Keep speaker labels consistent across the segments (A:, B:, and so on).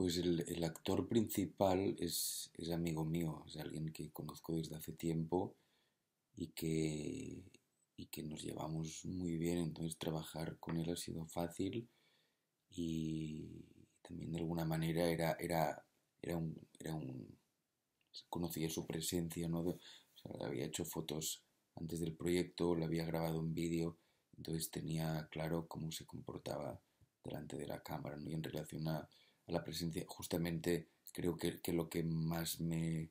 A: Pues el, actor principal es, amigo mío, es alguien que conozco desde hace tiempo y que, que nos llevamos muy bien, entonces trabajar con él ha sido fácil y también de alguna manera era, era, era un... conocía su presencia, ¿no? había hecho fotos antes del proyecto, lo había grabado un vídeo, entonces tenía claro cómo se comportaba delante de la cámara ¿no? y en relación a la presencia, justamente creo que, lo que más me,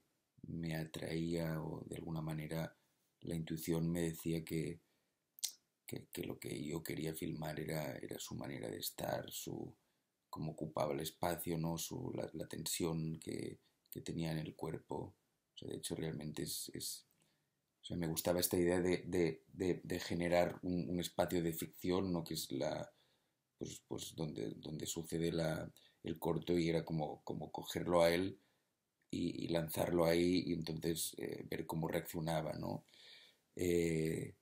A: atraía o de alguna manera la intuición me decía que, lo que yo quería filmar era, era, su manera de estar, su cómo ocupaba el espacio, ¿no? su, la, tensión que, tenía en el cuerpo. de hecho, realmente es, me gustaba esta idea de, generar un, espacio de ficción, ¿no? que es la pues, pues donde, donde sucede la, el corto y era como, como cogerlo a él y, lanzarlo ahí y entonces eh, ver cómo reaccionaba, ¿no? Eh,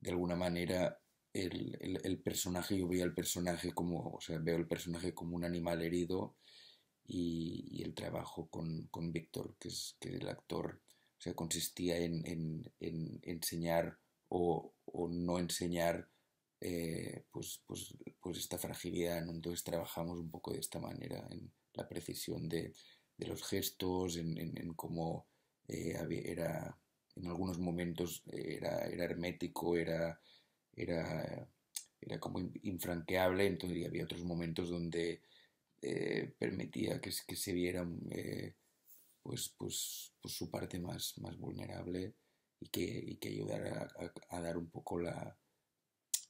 A: de alguna manera el, personaje, yo veía el personaje como, o sea, veo el personaje como un animal herido y, el trabajo con, con Víctor, que es que el actor, o sea, consistía en, enseñar o, no enseñar eh, pues, pues pues esta fragilidad, entonces trabajamos un poco de esta manera, en la precisión de, los gestos, en, cómo eh, era, en algunos momentos eh, era, era hermético, era, era, era como infranqueable, entonces había otros momentos donde eh, permitía que, se viera pues, pues, pues, su parte más, más vulnerable y que, que ayudara a dar un poco la,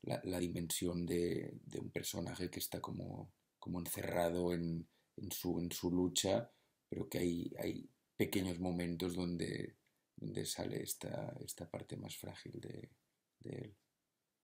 A: la, dimensión de, un personaje que está como, como encerrado en, en, su, en su lucha, pero que hay, hay pequeños momentos donde, donde sale esta, esta parte más frágil de, de él.